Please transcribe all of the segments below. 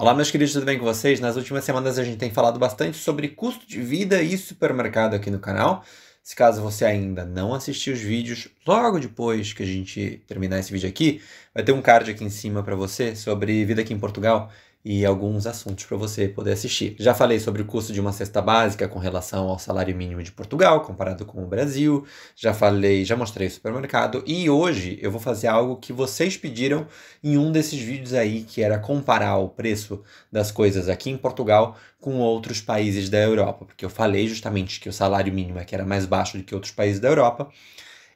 Olá, meus queridos, tudo bem com vocês? Nas últimas semanas a gente tem falado bastante sobre custo de vida e supermercado aqui no canal. Se caso você ainda não assistiu os vídeos, logo depois que a gente terminar esse vídeo aqui, vai ter um card aqui em cima para você sobre vida aqui em Portugal e alguns assuntos para você poder assistir. Já falei sobre o custo de uma cesta básica com relação ao salário mínimo de Portugal comparado com o Brasil. Já falei, já mostrei o supermercado e hoje eu vou fazer algo que vocês pediram em um desses vídeos aí que era comparar o preço das coisas aqui em Portugal com outros países da Europa, porque eu falei justamente que o salário mínimo é que era mais baixo do que outros países da Europa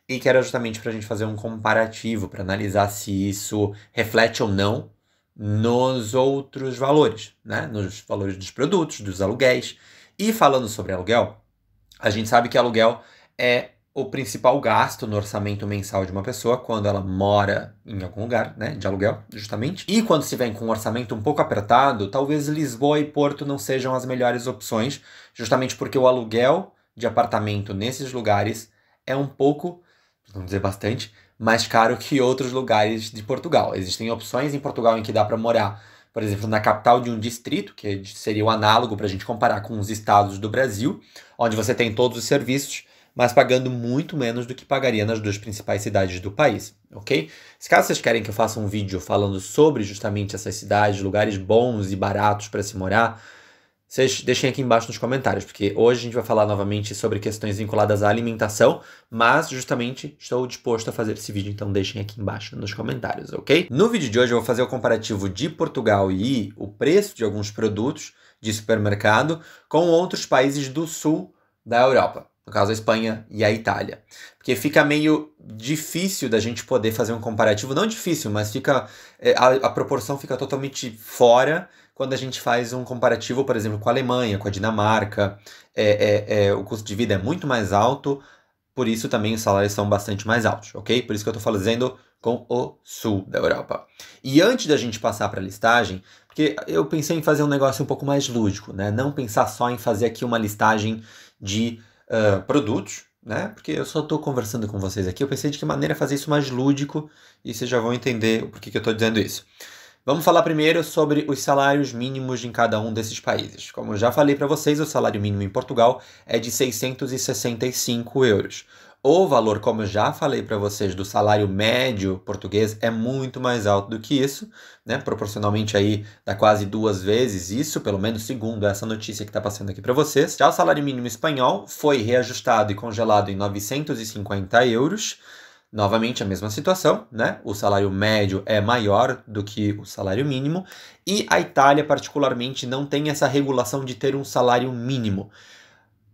e que era justamente para a gente fazer um comparativo, para analisar se isso reflete ou não nos outros valores, né? nos valores dos produtos, dos aluguéis. E falando sobre aluguel, a gente sabe que aluguel é o principal gasto no orçamento mensal de uma pessoa quando ela mora em algum lugar, né, de aluguel, justamente. E quando se vem com um orçamento um pouco apertado, talvez Lisboa e Porto não sejam as melhores opções, justamente porque o aluguel de apartamento nesses lugares é um pouco, vamos dizer bastante, mais caro que outros lugares de Portugal. Existem opções em Portugal em que dá para morar, por exemplo, na capital de um distrito, que seria o análogo para a gente comparar com os estados do Brasil, onde você tem todos os serviços, mas pagando muito menos do que pagaria nas duas principais cidades do país, ok? Se caso vocês querem que eu faça um vídeo falando sobre justamente essas cidades, lugares bons e baratos para se morar, vocês deixem aqui embaixo nos comentários, porque hoje a gente vai falar novamente sobre questões vinculadas à alimentação, mas justamente estou disposto a fazer esse vídeo, então deixem aqui embaixo nos comentários, ok? No vídeo de hoje eu vou fazer o comparativo de Portugal e o preço de alguns produtos de supermercado com outros países do sul da Europa. No caso, a Espanha e a Itália. Porque fica meio difícil da gente poder fazer um comparativo. Não difícil, mas fica. Eh, a, a proporção fica totalmente fora quando a gente faz um comparativo, por exemplo, com a Alemanha, com a Dinamarca. É, é, é, o custo de vida é muito mais alto, por isso também os salários são bastante mais altos, ok? Por isso que eu estou fazendo com o sul da Europa. E antes da gente passar para a listagem, porque eu pensei em fazer um negócio um pouco mais lúdico, né? Não pensar só em fazer aqui uma listagem de uh, produtos, né? Porque eu só estou conversando com vocês aqui. Eu pensei de que maneira fazer isso mais lúdico e vocês já vão entender por porquê que eu estou dizendo isso. Vamos falar primeiro sobre os salários mínimos em cada um desses países. Como eu já falei para vocês, o salário mínimo em Portugal é de 665 euros. O valor, como eu já falei para vocês, do salário médio português é muito mais alto do que isso, né? Proporcionalmente aí dá quase duas vezes isso, pelo menos segundo essa notícia que está passando aqui para vocês. Já o salário mínimo espanhol foi reajustado e congelado em 950 euros Novamente a mesma situação, né? O salário médio é maior do que o salário mínimo e a Itália particularmente não tem essa regulação de ter um salário mínimo.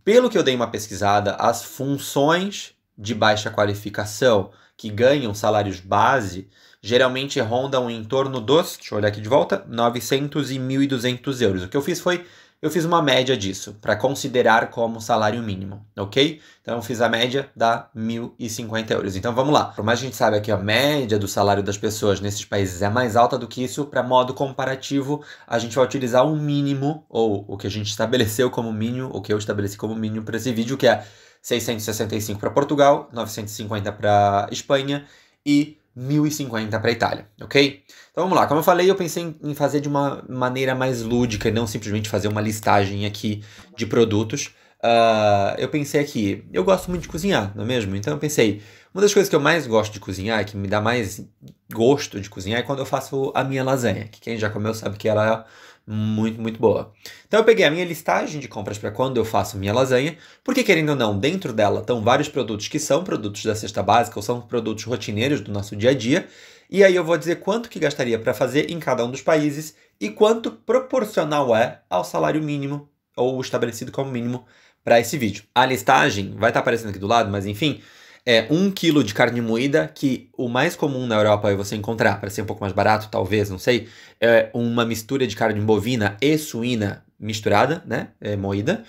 Pelo que eu dei uma pesquisada, as funções de baixa qualificação que ganham salários base geralmente rondam em torno dos, deixa eu olhar aqui de volta, 900 e 1.200 euros. O que eu fiz foi eu fiz uma média disso, para considerar como salário mínimo, ok? Então eu fiz a média, dá 1.050 euros. Então vamos lá. Por mais que a gente saiba que a média do salário das pessoas nesses países é mais alta do que isso, para modo comparativo, a gente vai utilizar um mínimo, ou o que a gente estabeleceu como mínimo, o que eu estabeleci como mínimo para esse vídeo, que é 665 para Portugal, 950 para Espanha e 1050 para a Itália, ok? Então vamos lá, como eu falei, eu pensei em fazer de uma maneira mais lúdica e não simplesmente fazer uma listagem aqui de produtos. Uh, eu pensei aqui, eu gosto muito de cozinhar, não é mesmo? Então eu pensei, uma das coisas que eu mais gosto de cozinhar, que me dá mais gosto de cozinhar, é quando eu faço a minha lasanha, que quem já comeu sabe que ela é muito, muito boa. Então eu peguei a minha listagem de compras para quando eu faço minha lasanha, porque querendo ou não, dentro dela estão vários produtos que são produtos da cesta básica ou são produtos rotineiros do nosso dia a dia, e aí eu vou dizer quanto que gastaria para fazer em cada um dos países e quanto proporcional é ao salário mínimo ou estabelecido como mínimo para esse vídeo. A listagem vai estar tá aparecendo aqui do lado, mas enfim, é 1 um quilo de carne moída, que o mais comum na Europa é você encontrar, para ser um pouco mais barato, talvez, não sei, é uma mistura de carne bovina e suína misturada, né, é, moída,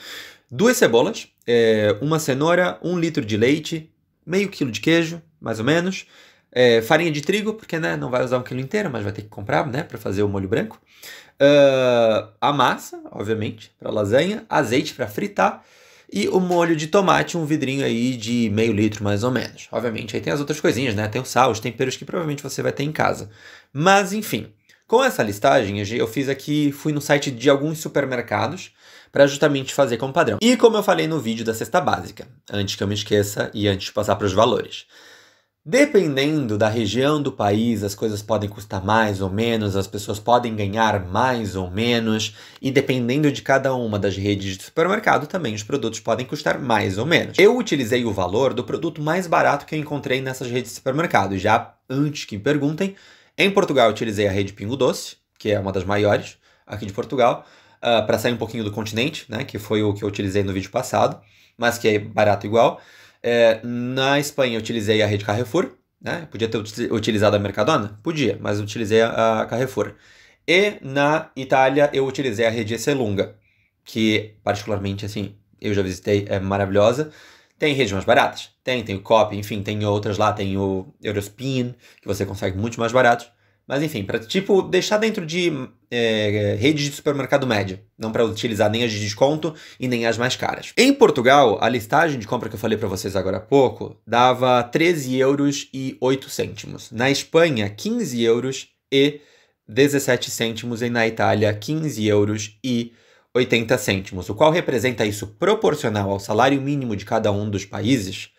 duas cebolas, é, uma cenoura, um litro de leite, meio quilo de queijo, mais ou menos, é, farinha de trigo, porque né, não vai usar um quilo inteiro, mas vai ter que comprar né, para fazer o molho branco. Uh, a massa, obviamente, para lasanha, azeite para fritar e o molho de tomate, um vidrinho aí de meio litro mais ou menos. Obviamente, aí tem as outras coisinhas, né? Tem o sal, os temperos que provavelmente você vai ter em casa. Mas enfim, com essa listagem, eu fiz aqui, fui no site de alguns supermercados para justamente fazer como padrão. E como eu falei no vídeo da cesta básica, antes que eu me esqueça e antes de passar para os valores. Dependendo da região do país, as coisas podem custar mais ou menos, as pessoas podem ganhar mais ou menos, e dependendo de cada uma das redes de supermercado, também os produtos podem custar mais ou menos. Eu utilizei o valor do produto mais barato que eu encontrei nessas redes de supermercado, já antes que me perguntem, em Portugal utilizei a rede Pingo Doce, que é uma das maiores aqui de Portugal, uh, ah, para sair um pouquinho do continente, né, que foi o que eu utilizei no vídeo passado, mas que é barato igual. É, na Espanha eu utilizei a rede Carrefour, né? Podia ter utilizado a Mercadona? Podia, mas utilizei a Carrefour. E na Itália eu utilizei a rede Esselunga, que particularmente assim, eu já visitei, é maravilhosa. Tem redes mais baratas? Tem, tem o Copy, enfim, tem outras lá, tem o Eurospin, que você consegue muito mais baratos. Mas enfim, para tipo deixar dentro de é, redes de supermercado média não para utilizar nem as de desconto e nem as mais caras. Em Portugal, a listagem de compra que eu falei para vocês agora há pouco dava 13 euros e 8 cêntimos. Na Espanha, 15 euros e 17 cêntimos e na Itália 15 euros e 80 cêntimos, o qual representa isso proporcional ao salário mínimo de cada um dos países.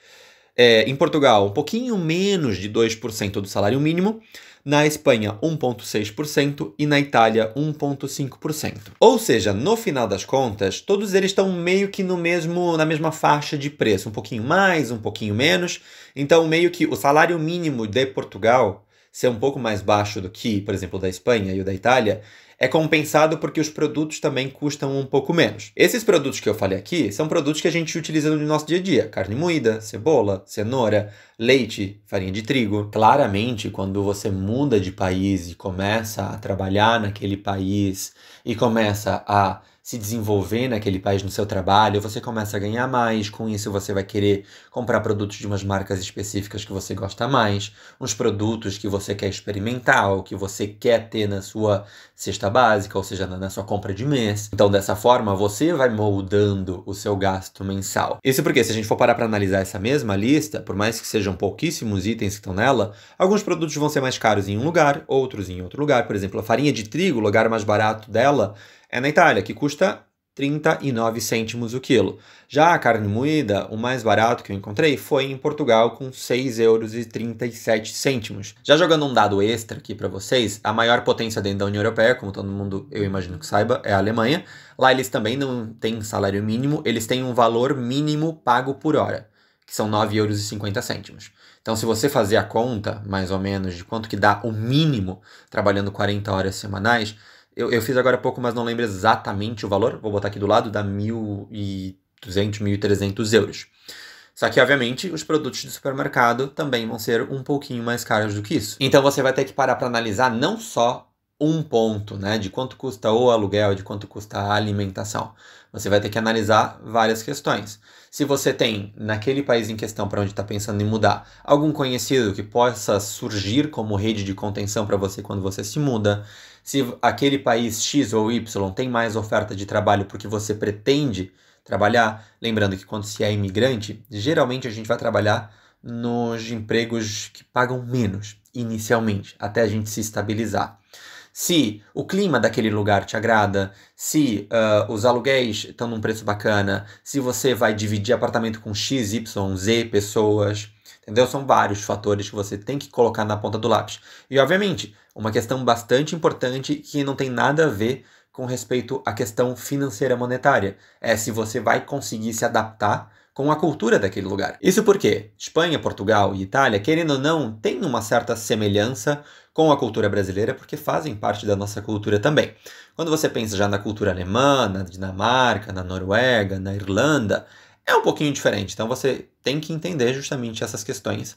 É, em Portugal, um pouquinho menos de 2% do salário mínimo, na Espanha 1,6% e na Itália 1,5%. Ou seja, no final das contas, todos eles estão meio que no mesmo, na mesma faixa de preço, um pouquinho mais, um pouquinho menos. Então, meio que o salário mínimo de Portugal ser um pouco mais baixo do que, por exemplo, da Espanha e o da Itália, é compensado porque os produtos também custam um pouco menos. Esses produtos que eu falei aqui são produtos que a gente utiliza no nosso dia a dia: carne moída, cebola, cenoura, leite, farinha de trigo. Claramente, quando você muda de país e começa a trabalhar naquele país e começa a se desenvolver naquele país no seu trabalho, você começa a ganhar mais, com isso você vai querer comprar produtos de umas marcas específicas que você gosta mais, uns produtos que você quer experimentar, ou que você quer ter na sua cesta básica, ou seja, na sua compra de mês. Então, dessa forma, você vai moldando o seu gasto mensal. Isso porque se a gente for parar para analisar essa mesma lista, por mais que sejam pouquíssimos itens que estão nela, alguns produtos vão ser mais caros em um lugar, outros em outro lugar. Por exemplo, a farinha de trigo, o lugar mais barato dela, é na Itália, que custa 39 cêntimos o quilo. Já a carne moída, o mais barato que eu encontrei foi em Portugal com 6,37 euros. Já jogando um dado extra aqui para vocês, a maior potência dentro da União Europeia, como todo mundo eu imagino que saiba, é a Alemanha. Lá eles também não têm salário mínimo, eles têm um valor mínimo pago por hora, que são 9,50 euros. Então, se você fazer a conta, mais ou menos, de quanto que dá o mínimo trabalhando 40 horas semanais, eu, eu fiz agora há pouco, mas não lembro exatamente o valor. Vou botar aqui do lado, dá 1.200, 1.300 euros. Só que, obviamente, os produtos do supermercado também vão ser um pouquinho mais caros do que isso. Então você vai ter que parar para analisar não só um ponto, né? De quanto custa o aluguel, de quanto custa a alimentação. Você vai ter que analisar várias questões. Se você tem, naquele país em questão para onde está pensando em mudar, algum conhecido que possa surgir como rede de contenção para você quando você se muda, se aquele país X ou Y tem mais oferta de trabalho porque você pretende trabalhar, lembrando que quando se é imigrante, geralmente a gente vai trabalhar nos empregos que pagam menos inicialmente, até a gente se estabilizar se o clima daquele lugar te agrada, se uh, os aluguéis estão num preço bacana, se você vai dividir apartamento com X, Y, Z pessoas. Entendeu? São vários fatores que você tem que colocar na ponta do lápis. E, obviamente, uma questão bastante importante que não tem nada a ver com respeito à questão financeira monetária. É se você vai conseguir se adaptar com a cultura daquele lugar. Isso porque Espanha, Portugal e Itália, querendo ou não, têm uma certa semelhança com a cultura brasileira, porque fazem parte da nossa cultura também. Quando você pensa já na cultura alemã, na Dinamarca, na Noruega, na Irlanda, é um pouquinho diferente. Então você tem que entender justamente essas questões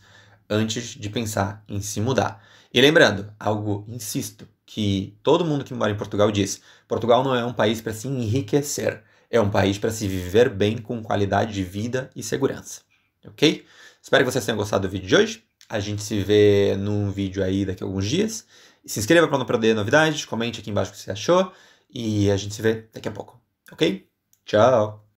antes de pensar em se mudar. E lembrando, algo, insisto, que todo mundo que mora em Portugal diz: Portugal não é um país para se enriquecer. É um país para se viver bem com qualidade de vida e segurança. Ok? Espero que vocês tenham gostado do vídeo de hoje. A gente se vê num vídeo aí daqui a alguns dias. Se inscreva para não perder novidades, comente aqui embaixo o que você achou e a gente se vê daqui a pouco. Ok? Tchau!